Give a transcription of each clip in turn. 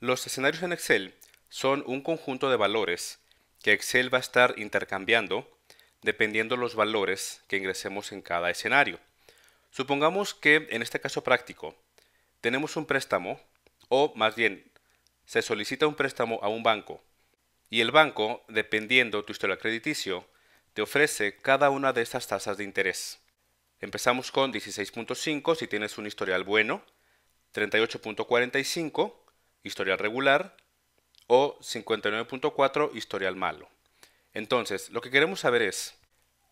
Los escenarios en Excel son un conjunto de valores que Excel va a estar intercambiando dependiendo los valores que ingresemos en cada escenario. Supongamos que en este caso práctico tenemos un préstamo o más bien se solicita un préstamo a un banco y el banco, dependiendo tu historial crediticio, te ofrece cada una de estas tasas de interés. Empezamos con 16.5 si tienes un historial bueno, 38.45 historial regular, o 59.4, historial malo. Entonces, lo que queremos saber es,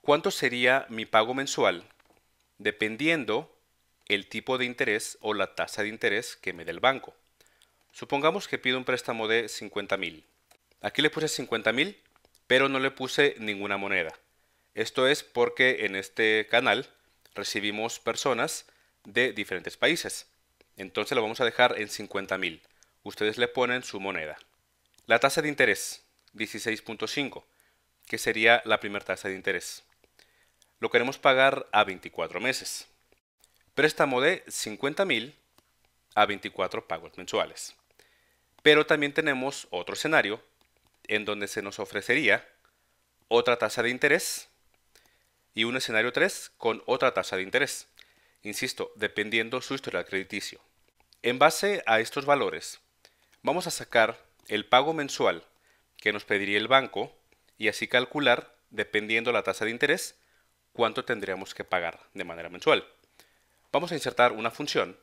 ¿cuánto sería mi pago mensual dependiendo el tipo de interés o la tasa de interés que me dé el banco? Supongamos que pido un préstamo de 50.000. Aquí le puse 50.000, pero no le puse ninguna moneda. Esto es porque en este canal recibimos personas de diferentes países. Entonces lo vamos a dejar en 50.000. mil ustedes le ponen su moneda. La tasa de interés, 16.5, que sería la primera tasa de interés. Lo queremos pagar a 24 meses. Préstamo de 50.000 a 24 pagos mensuales. Pero también tenemos otro escenario en donde se nos ofrecería otra tasa de interés y un escenario 3 con otra tasa de interés. Insisto, dependiendo su historial crediticio. En base a estos valores, Vamos a sacar el pago mensual que nos pediría el banco y así calcular, dependiendo la tasa de interés, cuánto tendríamos que pagar de manera mensual. Vamos a insertar una función.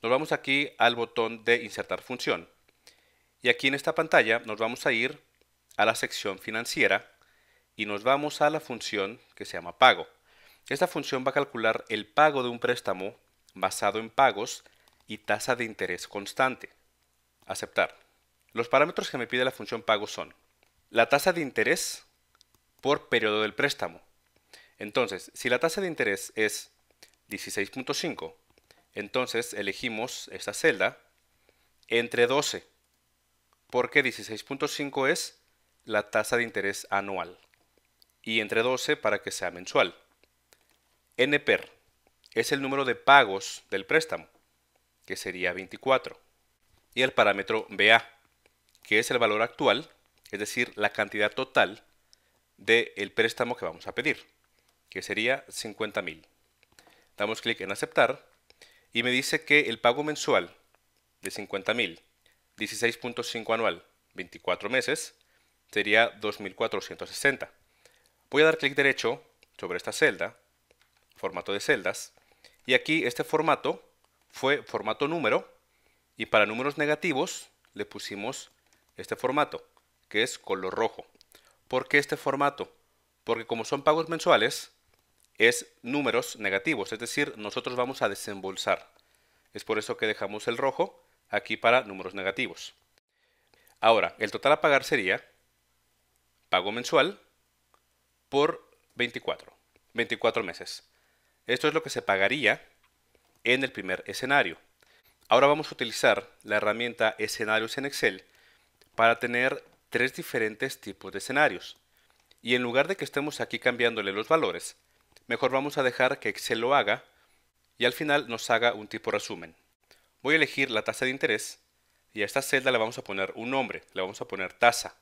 Nos vamos aquí al botón de insertar función. Y aquí en esta pantalla nos vamos a ir a la sección financiera y nos vamos a la función que se llama pago. Esta función va a calcular el pago de un préstamo basado en pagos y tasa de interés constante. Aceptar. Los parámetros que me pide la función pago son la tasa de interés por periodo del préstamo. Entonces, si la tasa de interés es 16.5, entonces elegimos esta celda entre 12, porque 16.5 es la tasa de interés anual y entre 12 para que sea mensual. NPER es el número de pagos del préstamo, que sería 24 y el parámetro BA, que es el valor actual, es decir, la cantidad total del préstamo que vamos a pedir, que sería 50.000. Damos clic en aceptar y me dice que el pago mensual de 50.000, 16.5 anual, 24 meses, sería 2.460. Voy a dar clic derecho sobre esta celda, formato de celdas, y aquí este formato fue formato número y para números negativos le pusimos este formato, que es color rojo. ¿Por qué este formato? Porque como son pagos mensuales, es números negativos, es decir, nosotros vamos a desembolsar. Es por eso que dejamos el rojo aquí para números negativos. Ahora, el total a pagar sería pago mensual por 24, 24 meses. Esto es lo que se pagaría en el primer escenario. Ahora vamos a utilizar la herramienta escenarios en Excel para tener tres diferentes tipos de escenarios. Y en lugar de que estemos aquí cambiándole los valores, mejor vamos a dejar que Excel lo haga y al final nos haga un tipo resumen. Voy a elegir la tasa de interés y a esta celda le vamos a poner un nombre, le vamos a poner tasa.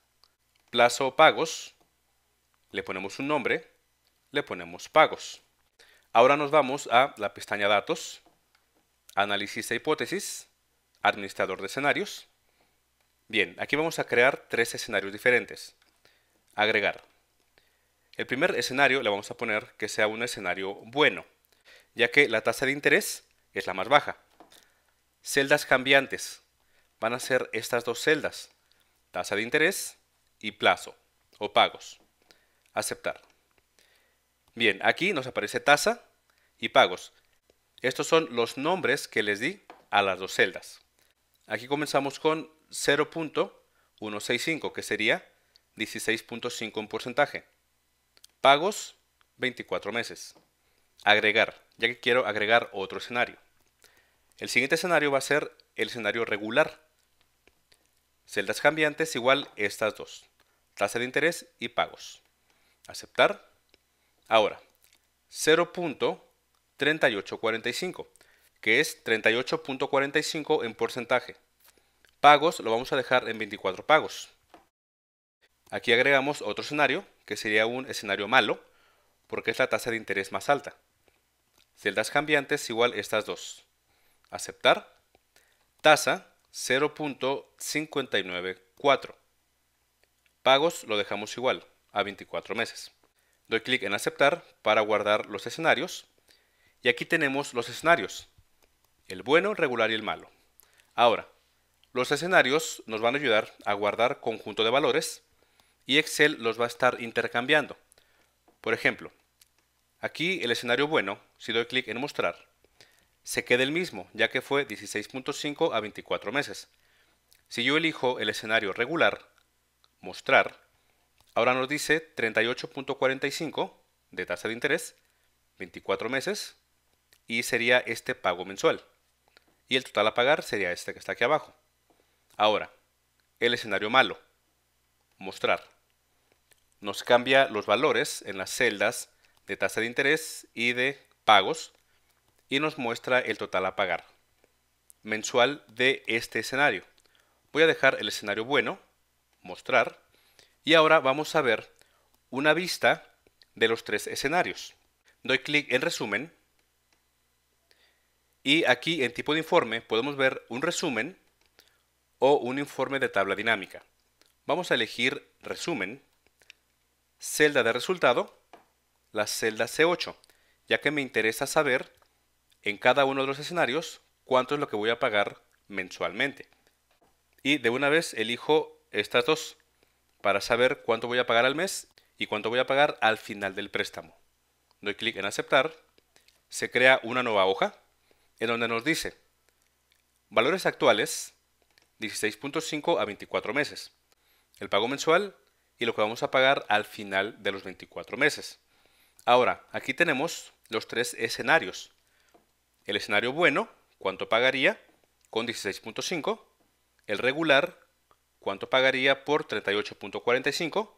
Plazo o pagos, le ponemos un nombre, le ponemos pagos. Ahora nos vamos a la pestaña datos Análisis de hipótesis, administrador de escenarios. Bien, aquí vamos a crear tres escenarios diferentes. Agregar. El primer escenario le vamos a poner que sea un escenario bueno, ya que la tasa de interés es la más baja. Celdas cambiantes. Van a ser estas dos celdas, tasa de interés y plazo o pagos. Aceptar. Bien, aquí nos aparece tasa y pagos. Estos son los nombres que les di a las dos celdas. Aquí comenzamos con 0.165, que sería 16.5 en porcentaje. Pagos, 24 meses. Agregar, ya que quiero agregar otro escenario. El siguiente escenario va a ser el escenario regular. Celdas cambiantes igual estas dos. Tasa de interés y pagos. Aceptar. Ahora, 0. 38.45, que es 38.45 en porcentaje. Pagos lo vamos a dejar en 24 pagos. Aquí agregamos otro escenario, que sería un escenario malo, porque es la tasa de interés más alta. Celdas cambiantes igual estas dos. Aceptar. Tasa 0.594. Pagos lo dejamos igual, a 24 meses. Doy clic en aceptar para guardar los escenarios y aquí tenemos los escenarios, el bueno, regular y el malo. Ahora, los escenarios nos van a ayudar a guardar conjunto de valores y Excel los va a estar intercambiando. Por ejemplo, aquí el escenario bueno, si doy clic en mostrar, se queda el mismo, ya que fue 16.5 a 24 meses. Si yo elijo el escenario regular, mostrar, ahora nos dice 38.45 de tasa de interés, 24 meses, y sería este pago mensual. Y el total a pagar sería este que está aquí abajo. Ahora, el escenario malo. Mostrar. Nos cambia los valores en las celdas de tasa de interés y de pagos y nos muestra el total a pagar mensual de este escenario. Voy a dejar el escenario bueno, mostrar, y ahora vamos a ver una vista de los tres escenarios. Doy clic en resumen y aquí en tipo de informe podemos ver un resumen o un informe de tabla dinámica. Vamos a elegir resumen, celda de resultado, la celda C8, ya que me interesa saber en cada uno de los escenarios cuánto es lo que voy a pagar mensualmente. Y de una vez elijo estas dos para saber cuánto voy a pagar al mes y cuánto voy a pagar al final del préstamo. Doy clic en aceptar, se crea una nueva hoja en donde nos dice valores actuales 16.5 a 24 meses, el pago mensual y lo que vamos a pagar al final de los 24 meses. Ahora, aquí tenemos los tres escenarios. El escenario bueno, cuánto pagaría con 16.5, el regular, cuánto pagaría por 38.45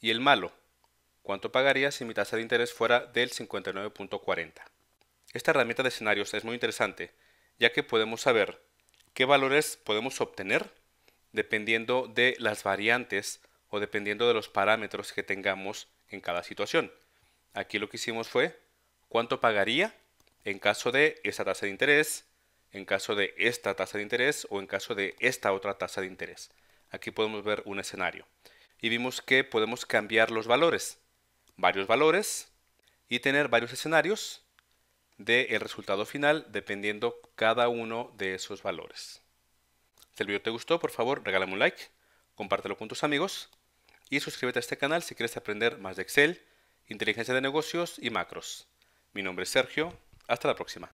y el malo, cuánto pagaría si mi tasa de interés fuera del 59.40. Esta herramienta de escenarios es muy interesante, ya que podemos saber qué valores podemos obtener dependiendo de las variantes o dependiendo de los parámetros que tengamos en cada situación. Aquí lo que hicimos fue cuánto pagaría en caso de esta tasa de interés, en caso de esta tasa de interés o en caso de esta otra tasa de interés. Aquí podemos ver un escenario. Y vimos que podemos cambiar los valores, varios valores y tener varios escenarios del resultado final dependiendo cada uno de esos valores. Si el video te gustó, por favor, regálame un like, compártelo con tus amigos y suscríbete a este canal si quieres aprender más de Excel, inteligencia de negocios y macros. Mi nombre es Sergio, hasta la próxima.